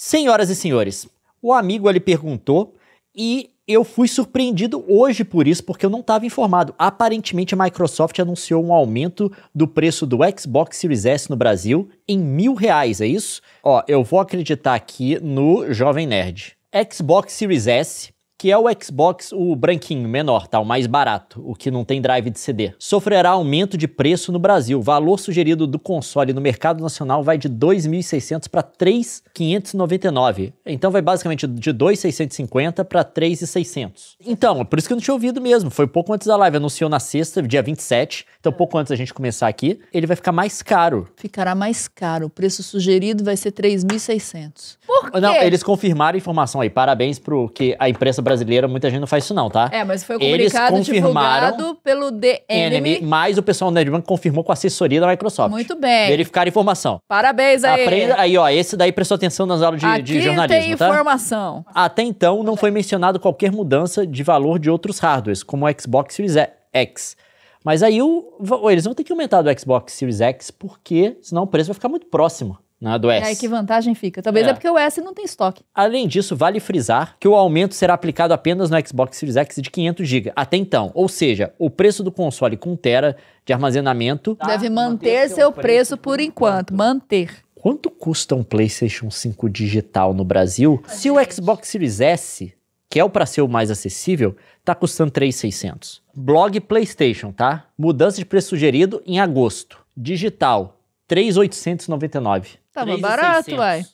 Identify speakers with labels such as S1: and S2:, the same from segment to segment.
S1: Senhoras e senhores, o amigo ali perguntou e eu fui surpreendido hoje por isso, porque eu não estava informado. Aparentemente, a Microsoft anunciou um aumento do preço do Xbox Series S no Brasil em mil reais, é isso? Ó, eu vou acreditar aqui no Jovem Nerd. Xbox Series S que é o Xbox o branquinho, menor, tá, o mais barato, o que não tem drive de CD, sofrerá aumento de preço no Brasil. O valor sugerido do console no mercado nacional vai de 2.600 para 3.599. Então vai basicamente de 2.650 para 3.600. Então, é por isso que eu não tinha ouvido mesmo. Foi pouco antes da live, anunciou na sexta, dia 27. Então pouco antes da gente começar aqui, ele vai ficar mais caro.
S2: Ficará mais caro. O preço sugerido vai ser 3.600.
S1: Por quê? Não, eles confirmaram a informação aí. Parabéns pro que a imprensa brasileira, muita gente não faz isso não, tá? É,
S2: mas foi comunicado Eles confirmaram divulgado pelo The Enemy.
S1: Enemy. Mas o pessoal da Edman confirmou com a assessoria da Microsoft. Muito bem. Verificar a informação.
S2: Parabéns aí. Aprenda,
S1: aí, ó, esse daí prestou atenção nas aulas de, Aqui de jornalismo, tem tá? informação. Tá? Até então, não foi mencionado qualquer mudança de valor de outros hardwares, como o Xbox Series X. Mas aí o, eles vão ter que aumentar do Xbox Series X, porque senão o preço vai ficar muito próximo na do S. É,
S2: que vantagem fica? Talvez é. é. porque
S1: o S não tem estoque. Além disso, vale frisar que o aumento será aplicado apenas no Xbox Series X de 500 GB até então, ou seja, o preço do console com tera de armazenamento tá, deve
S2: manter, manter seu preço, preço por enquanto, manter.
S1: Quanto custa um PlayStation 5 digital no Brasil? Ai, é Se gente. o Xbox Series S, que é o para ser o mais acessível, tá custando 3,600. Blog PlayStation, tá? Mudança de preço sugerido em agosto. Digital 3,899.
S2: Tava 3, barato, uai.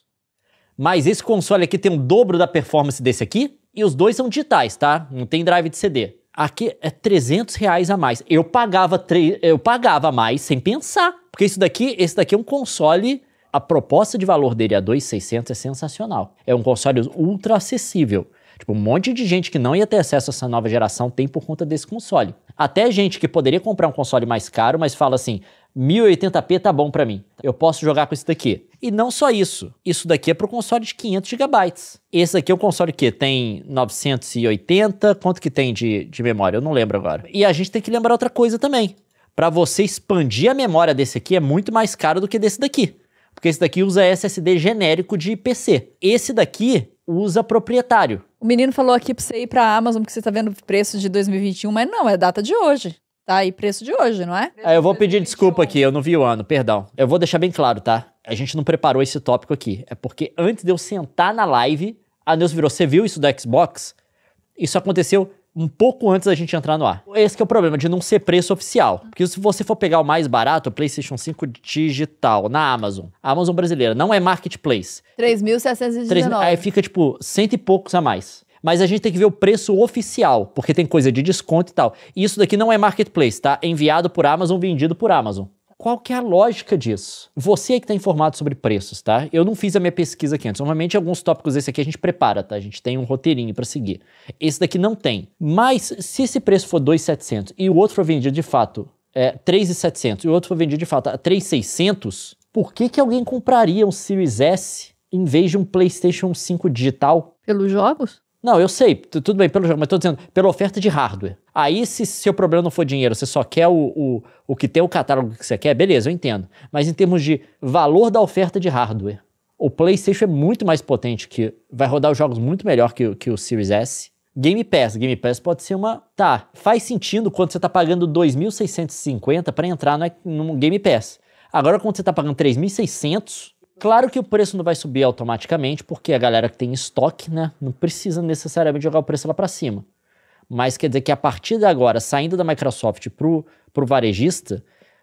S1: Mas esse console aqui tem um dobro da performance desse aqui, e os dois são digitais, tá? Não tem drive de CD. Aqui é 300 reais a mais. Eu pagava, eu pagava mais sem pensar. Porque isso daqui, esse daqui é um console a proposta de valor dele a 2.600 é sensacional. É um console ultra acessível. Tipo, um monte de gente que não ia ter acesso a essa nova geração tem por conta desse console. Até gente que poderia comprar um console mais caro, mas fala assim: 1080p tá bom para mim. Eu posso jogar com isso daqui. E não só isso. Isso daqui é pro console de 500 GB. Esse daqui é o console que tem 980, quanto que tem de, de memória? Eu não lembro agora. E a gente tem que lembrar outra coisa também. Para você expandir a memória desse aqui é muito mais caro do que desse daqui. Porque esse daqui usa SSD genérico de PC. Esse daqui usa proprietário.
S2: O menino falou aqui para você ir para Amazon, porque você tá vendo preços de 2021, mas não, é data de hoje. Tá aí preço de hoje, não é?
S1: é eu vou pedir desculpa aqui, eu não vi o ano, perdão. Eu vou deixar bem claro, tá? A gente não preparou esse tópico aqui. É porque antes de eu sentar na live, a Neus virou, você viu isso da Xbox? Isso aconteceu um pouco antes da gente entrar no ar. Esse é o problema de não ser preço oficial. Porque se você for pegar o mais barato, o PlayStation 5 digital na Amazon, a Amazon brasileira, não é marketplace.
S2: 3.719. Aí
S1: fica tipo cento e poucos a mais mas a gente tem que ver o preço oficial, porque tem coisa de desconto e tal. E isso daqui não é marketplace, tá? É enviado por Amazon, vendido por Amazon. Qual que é a lógica disso? Você é que está informado sobre preços, tá? Eu não fiz a minha pesquisa aqui antes. Normalmente alguns tópicos desse aqui a gente prepara, tá? A gente tem um roteirinho para seguir. Esse daqui não tem. Mas se esse preço for 2.700 e o outro for vendido de fato é 3.700 e o outro for vendido de fato a 3.600, por que que alguém compraria um Series S em vez de um PlayStation 5 digital? Pelos jogos? Não, eu sei, tudo bem, pelo jogo, mas estou dizendo, pela oferta de hardware. Aí, se seu problema não for dinheiro, você só quer o, o, o que tem o catálogo que você quer, beleza, eu entendo. Mas em termos de valor da oferta de hardware, o PlayStation é muito mais potente, que vai rodar os jogos muito melhor que, que o Series S. Game Pass, Game Pass pode ser uma. Tá, faz sentido quando você está pagando 2.650 para entrar no, no Game Pass. Agora, quando você está pagando 3.600, Claro que o preço não vai subir automaticamente, porque a galera que tem estoque, né, não precisa necessariamente jogar o preço lá para cima. Mas quer dizer que a partir de agora, saindo da Microsoft pro, pro varejista,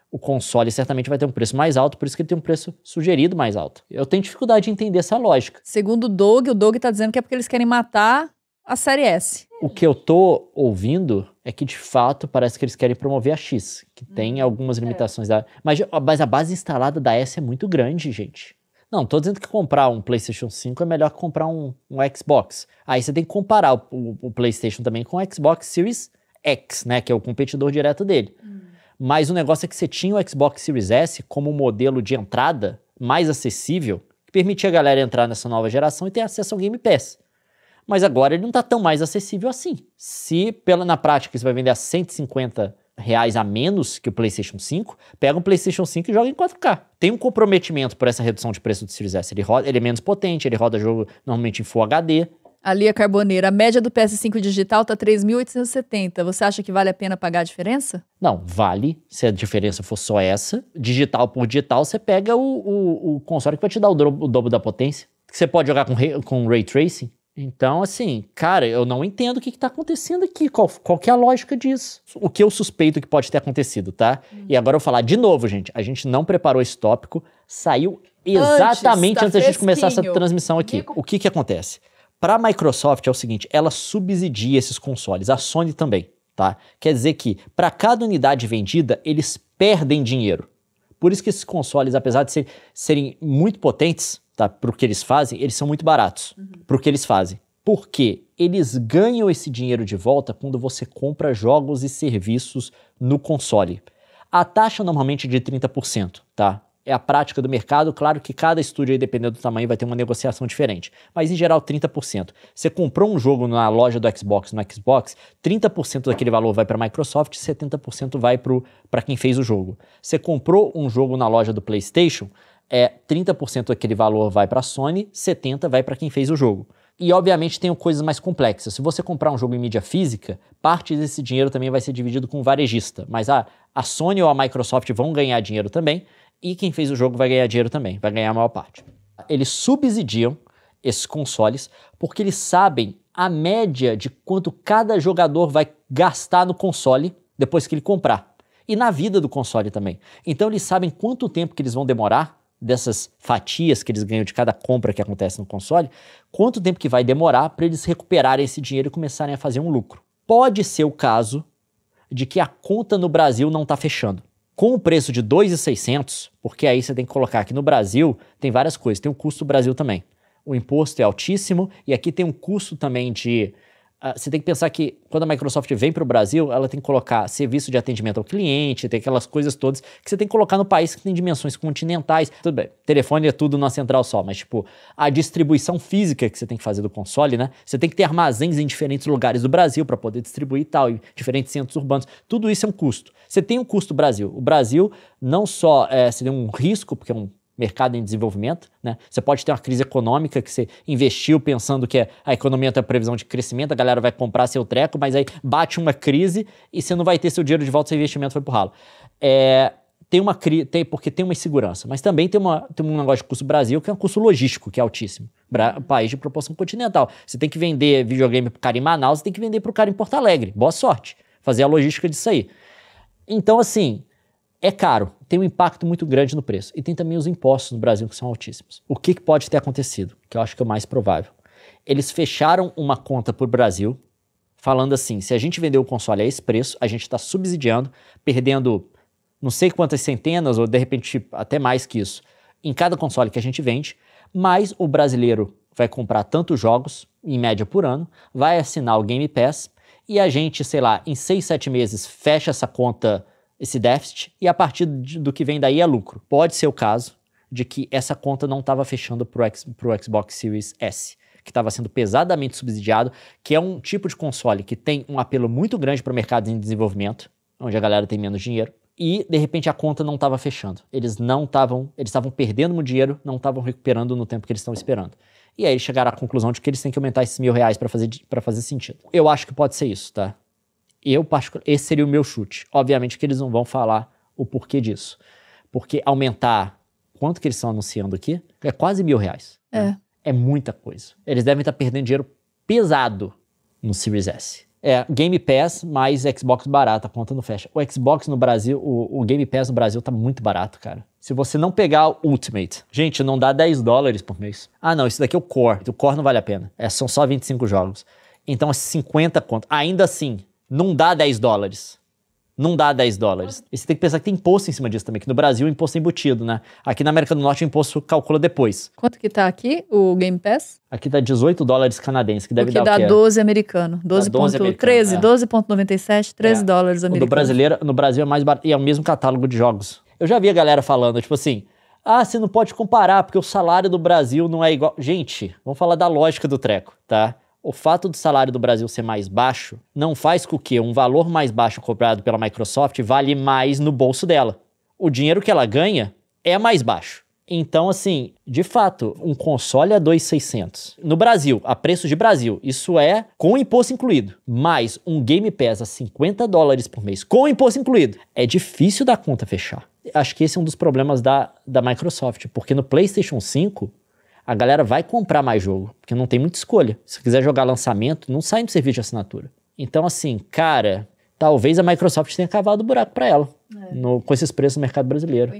S1: o console certamente vai ter um preço mais alto, por isso que ele tem um preço sugerido mais alto. Eu tenho dificuldade de entender essa lógica. Segundo
S2: o Doug, o Doug está dizendo que é porque eles querem matar a série S.
S1: O que eu tô ouvindo é que de fato parece que eles querem promover a X, que hum. tem algumas é. limitações é. da. Mas, mas a base instalada da S é muito grande, gente. Não, tô dizendo que comprar um PlayStation 5 é melhor que comprar um, um Xbox. Aí você tem que comparar o, o, o, PlayStation também com o Xbox Series X, né? Que é o competidor direto dele. Hum. Mas o negócio é que você tinha o Xbox Series S como um modelo de entrada mais acessível, que permitia a galera entrar nessa nova geração e ter acesso ao Game Pass. Mas agora ele não tá tão mais acessível assim. Se pela, na prática você vai vender a 150 reais a menos que o PlayStation 5, pega um PlayStation 5 e joga em 4K. Tem um comprometimento por essa redução de preço do Series S. Ele, roda, ele é menos potente, ele roda jogo normalmente em Full HD.
S2: Ali a é Carboneira, a média do PS5 digital tá 3.870. Você acha que vale a pena pagar a diferença?
S1: Não, vale. Se a diferença for só essa, digital por digital, você pega o, o, o console que vai te dar o, dobro, o dobro da potência. Você pode jogar com, com Ray Tracing, então, assim, cara, eu não entendo o que está acontecendo aqui. Qual, qual que é a lógica disso? O que eu suspeito que pode ter acontecido, tá? Hum. E agora eu vou falar de novo, gente. A gente não preparou esse tópico. Saiu exatamente antes, da gente começar essa transmissão aqui. Digo... O que que acontece? Para a Microsoft é o seguinte, ela subsidia esses consoles, a Sony também, tá? Quer dizer que para cada unidade vendida, eles perdem dinheiro. Por isso que esses consoles, apesar de ser, serem muito potentes, tá? Para o que eles fazem, eles são muito baratos uhum. para o que eles fazem. Porque eles ganham esse dinheiro de volta quando você compra jogos e serviços no console. A taxa normalmente é de 30%, tá? É a prática do mercado, claro que cada estúdio, aí, dependendo do tamanho, vai ter uma negociação diferente, mas em geral 30%. Você comprou um jogo na loja do Xbox, no Xbox, 30% daquele valor vai para a Microsoft, 70% vai para quem fez o jogo. Você comprou um jogo na loja do PlayStation, é 30% daquele valor vai para a Sony, 70% vai para quem fez o jogo. E obviamente tem coisas mais complexas. Se você comprar um jogo em mídia física, parte desse dinheiro também vai ser dividido com o varejista. Mas a, a Sony ou a Microsoft vão ganhar dinheiro também, e quem fez o jogo vai ganhar dinheiro também, vai ganhar a maior parte. Eles subsidiam esses consoles porque eles sabem a média de quanto cada jogador vai gastar no console depois que ele comprar. E na vida do console também. Então eles sabem quanto tempo que eles vão demorar dessas fatias que eles ganham de cada compra que acontece no console, quanto tempo que vai demorar para eles recuperarem esse dinheiro e começarem a fazer um lucro. Pode ser o caso de que a conta no Brasil não está fechando. Com o preço de 2.600, porque aí você tem que colocar que no Brasil tem várias coisas, tem o custo do Brasil também. O imposto é altíssimo e aqui tem um custo também de ah, você tem que pensar que quando a Microsoft vem para o Brasil, ela tem que colocar serviço de atendimento ao cliente, tem aquelas coisas todas que você tem que colocar no país que tem dimensões continentais. Tudo bem, telefone é tudo na central só, mas tipo, a distribuição física que você tem que fazer do console, né? Você tem que ter armazéns em diferentes lugares do Brasil para poder distribuir e tal, em diferentes centros urbanos. Tudo isso é um custo. Você tem um custo Brasil. O Brasil não só é, eh, seria um risco, porque é um mercado em desenvolvimento. Né? Você pode ter uma crise econômica que você investiu pensando que a economia tem previsão de crescimento, a galera vai comprar seu treco, mas aí bate uma crise e você não vai ter seu dinheiro de volta, seu investimento foi pro ralo. É, tem uma tem, porque tem uma insegurança, mas também tem, uma, tem um negócio de custo Brasil que é um custo logístico, que é altíssimo. Bra país de proporção continental. Você tem que vender videogame pro cara em Manaus, você tem que vender pro cara em Porto Alegre. Boa sorte. Fazer a logística disso aí. Então, assim, é caro, tem um impacto muito grande no preço. E tem também os impostos no Brasil que são altíssimos. O que, que pode ter acontecido? Que eu acho que é o mais provável. Eles fecharam uma conta para o Brasil, falando assim: se a gente vender o console a esse preço, a gente está subsidiando, perdendo não sei quantas centenas, ou de repente até mais que isso, em cada console que a gente vende, mas o brasileiro vai comprar tantos jogos, em média por ano, vai assinar o Game Pass, e a gente, sei lá, em seis, sete meses fecha essa conta esse déficit e a partir do que vem daí é lucro. Pode ser o caso de que essa conta não estava fechando para o Xbox Series S, que estava sendo pesadamente subsidiado, que é um tipo de console que tem um apelo muito grande para mercados em desenvolvimento, onde a galera tem menos dinheiro, e de repente a conta não estava fechando. Eles não estavam, eles estavam perdendo muito dinheiro, não estavam recuperando no tempo que eles estão esperando. E aí eles chegaram à conclusão de que eles têm que aumentar esses mil reais para fazer, pra fazer sentido. Eu acho que pode ser isso, tá? Eu, particular, esse seria o meu chute. Obviamente que eles não vão falar o porquê disso. Porque aumentar quanto que eles estão anunciando aqui é quase mil reais. É. Né? É muita coisa. Eles devem estar perdendo dinheiro pesado no Series S. É, Game Pass mais Xbox barato, a conta não fecha. O Xbox no Brasil, o, o, Game Pass no Brasil tá muito barato, cara. Se você não pegar o Ultimate, gente, não dá 10 dólares por mês. Ah, não, isso daqui é o Core. O Core não vale a pena. É, são só 25 jogos. Então, 50 é conto. Ainda assim, não dá 10 dólares. Não dá 10 dólares. E você tem que pensar que tem imposto em cima disso também, que no Brasil o é imposto é embutido, né? Aqui na América do Norte o imposto calcula depois.
S2: Quanto que tá aqui o Game Pass?
S1: Aqui dá tá 18 dólares canadenses, que deve o que dar dá o quê? 12
S2: americano. 12, dá 12 é. 12.97,
S1: 13 é. dólares americanos. No brasileiro, no Brasil é mais barato, e é o mesmo catálogo de jogos. Eu já vi a galera falando, tipo assim, ah, você não pode comparar porque o salário do Brasil não é igual. Gente, vamos falar da lógica do treco, tá? O fato do salário do Brasil ser mais baixo não faz com que um valor mais baixo cobrado pela Microsoft vale mais no bolso dela. O dinheiro que ela ganha é mais baixo. Então, assim, de fato, um console a 2,600. No Brasil, a preço de Brasil, isso é com imposto incluído. Mais um Game Pass a 50 dólares por mês, com imposto incluído. É difícil da conta fechar. Acho que esse é um dos problemas da, da Microsoft, porque no PlayStation 5, a galera vai comprar mais jogo, porque não tem muita escolha. Se quiser jogar lançamento, não sai no serviço de assinatura. Então, assim, cara, talvez a Microsoft tenha cavado o buraco para ela é. no, com esses preços no mercado brasileiro.